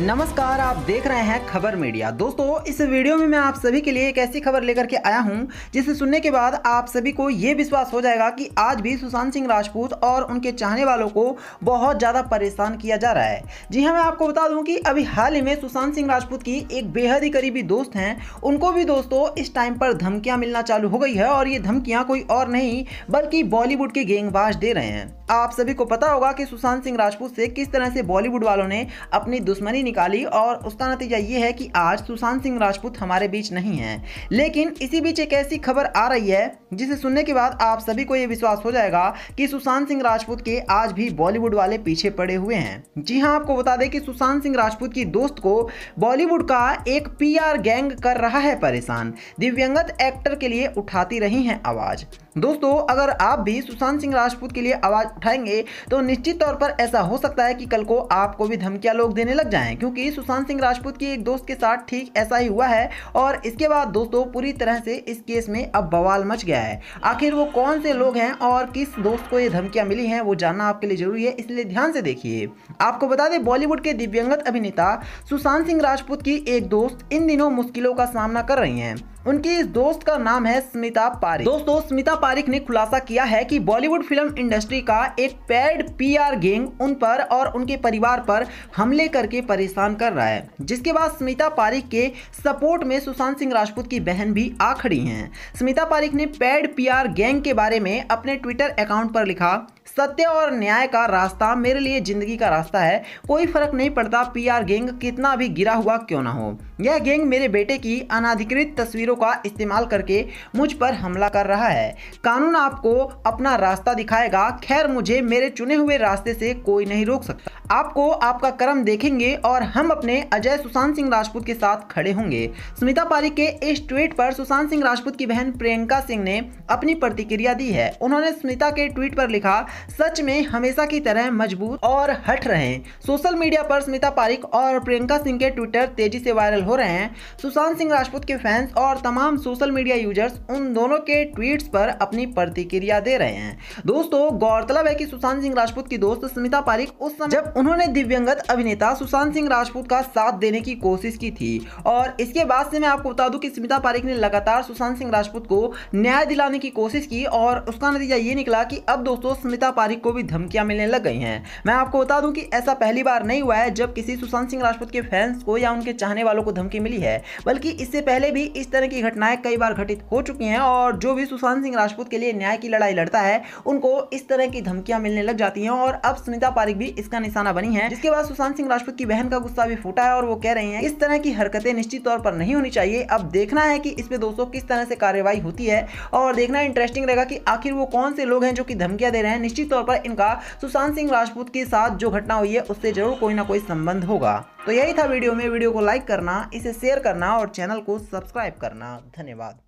नमस्कार आप देख रहे हैं खबर मीडिया दोस्तों इस वीडियो में मैं आप सभी के लिए एक ऐसी खबर लेकर के आया हूं जिसे सुनने के बाद आप सभी को ये विश्वास हो जाएगा कि आज भी सुशांत सिंह राजपूत और उनके चाहने वालों को बहुत ज़्यादा परेशान किया जा रहा है जी हाँ मैं आपको बता दूं कि अभी हाल ही में सुशांत सिंह राजपूत की एक बेहद ही करीबी दोस्त हैं उनको भी दोस्तों इस टाइम पर धमकियाँ मिलना चालू हो गई है और ये धमकियाँ कोई और नहीं बल्कि बॉलीवुड के गेंगबाज दे रहे हैं आप सभी को पता होगा कि सुशांत सिंह राजपूत से किस तरह से बॉलीवुड वालों ने अपनी दुश्मनी निकाली और उसका नतीजा ये है कि आज सुशांत सिंह राजपूत हमारे बीच नहीं है लेकिन इसी बीच एक ऐसी खबर आ रही है जिसे सुनने के बाद आप सभी को ये विश्वास हो जाएगा कि सुशांत सिंह राजपूत के आज भी बॉलीवुड वाले पीछे पड़े हुए हैं जी हाँ आपको बता दें कि सुशांत सिंह राजपूत की दोस्त को बॉलीवुड का एक पी गैंग कर रहा है परेशान दिव्यंगत एक्टर के लिए उठाती रही हैं आवाज़ दोस्तों अगर आप भी सुशांत सिंह राजपूत के लिए आवाज़ उठाएंगे तो निश्चित तौर पर ऐसा हो सकता है कि कल को आपको भी धमकियां लोग देने लग जाएं क्योंकि सुशांत सिंह राजपूत की एक दोस्त के साथ ठीक ऐसा ही हुआ है और इसके बाद दोस्तों पूरी तरह से इस केस में अब बवाल मच गया है आखिर वो कौन से लोग हैं और किस दोस्त को ये धमकियां मिली हैं वो जानना आपके लिए जरूरी है इसलिए ध्यान से देखिए आपको बता दें बॉलीवुड के दिव्यांगत अभिनेता सुशांत सिंह राजपूत की एक दोस्त इन दिनों मुश्किलों का सामना कर रही हैं उनकी इस दोस्त का नाम है स्मिता पारिक दोस्तों स्मिता पारिक ने खुलासा किया है कि बॉलीवुड फिल्म इंडस्ट्री का एक पेड पीआर गैंग उन पर और उनके परिवार पर हमले करके परेशान कर रहा है जिसके बाद स्मिता पारिक के सपोर्ट में सुशांत सिंह राजपूत की बहन भी आ खड़ी है स्मिता पारिक ने पेड पी गैंग के बारे में अपने ट्विटर अकाउंट पर लिखा सत्य और न्याय का रास्ता मेरे लिए जिंदगी का रास्ता है कोई फर्क नहीं पड़ता पीआर गैंग कितना भी गिरा हुआ क्यों ना हो यह गैंग मेरे बेटे की अनाधिकृत तस्वीरों का इस्तेमाल करके मुझ पर हमला कर रहा है कानून आपको अपना रास्ता दिखाएगा खैर मुझे मेरे चुने हुए रास्ते से कोई नहीं रोक सकता आपको आपका कर्म देखेंगे और हम अपने अजय सुशांत सिंह राजपूत के साथ खड़े होंगे स्मिता पारी के इस ट्वीट पर सुशांत सिंह राजपूत की बहन प्रियंका सिंह ने अपनी प्रतिक्रिया दी है उन्होंने स्मिता के ट्वीट पर लिखा सच में हमेशा की तरह मजबूत और हट रहे सोशल मीडिया पर स्मिता पारिक और प्रियंका सिंह के ट्विटर तेजी से वायरल हो रहे हैं सुशांत सिंह राजपूत के फैंस और और तमाम सोशल मीडिया यूजर्स उन दोनों के ट्वीट्स पर अपनी प्रतिक्रिया दे रहे हैं दोस्तों गौरतलब है कि सुशांत सिंह राजपूत की दोस्त स्मिता पारिक उस समय जब उन्होंने दिव्यंगत अभिनेता सुशांत सिंह राजपूत का साथ देने की कोशिश की थी और इसके बाद से मैं आपको बता दूं कि स्मिता पारिक ने लगातार सुशांत सिंह राजपूत को न्याय दिलाने की कोशिश की और उसका नतीजा ये निकला कि अब दोस्तों स्मिता पारिक को भी धमकियां मिलने लग गई हैं मैं आपको बता दूं कि ऐसा पहली बार नहीं हुआ है जब किसी सुशांत सिंह राजपूत के फैंस को या उनके चाहने वालों को धमकी मिली है बल्कि इससे पहले भी इस तरह तरह की घटनाएं कई बार घटित हो चुकी हैं और जो भी सुशांत सिंह राजपूत के लिए न्याय की लड़ाई लड़ता है उनको इस तरह की धमकियां मिलने लग जाती हैं और अब सुनीता पारिक भी इसका निशाना बनी है जिसके बाद सुशांत सिंह राजपूत की बहन का गुस्सा भी फूटा है और वो कह रहे हैं इस तरह की हरकतें निश्चित तौर पर नहीं होनी चाहिए अब देखना है की इस पे दोस्तों किस तरह से कार्यवाही होती है और देखना इंटरेस्टिंग रहेगा की आखिर वो कौन से लोग हैं जो की धमकियां दे रहे हैं निश्चित तौर पर इनका सुशांत सिंह राजपूत के साथ जो घटना हुई है उससे जरूर कोई ना कोई संबंध होगा तो यही था वीडियो में वीडियो को लाइक करना इसे शेयर करना और चैनल को सब्सक्राइब करना करना धन्यवाद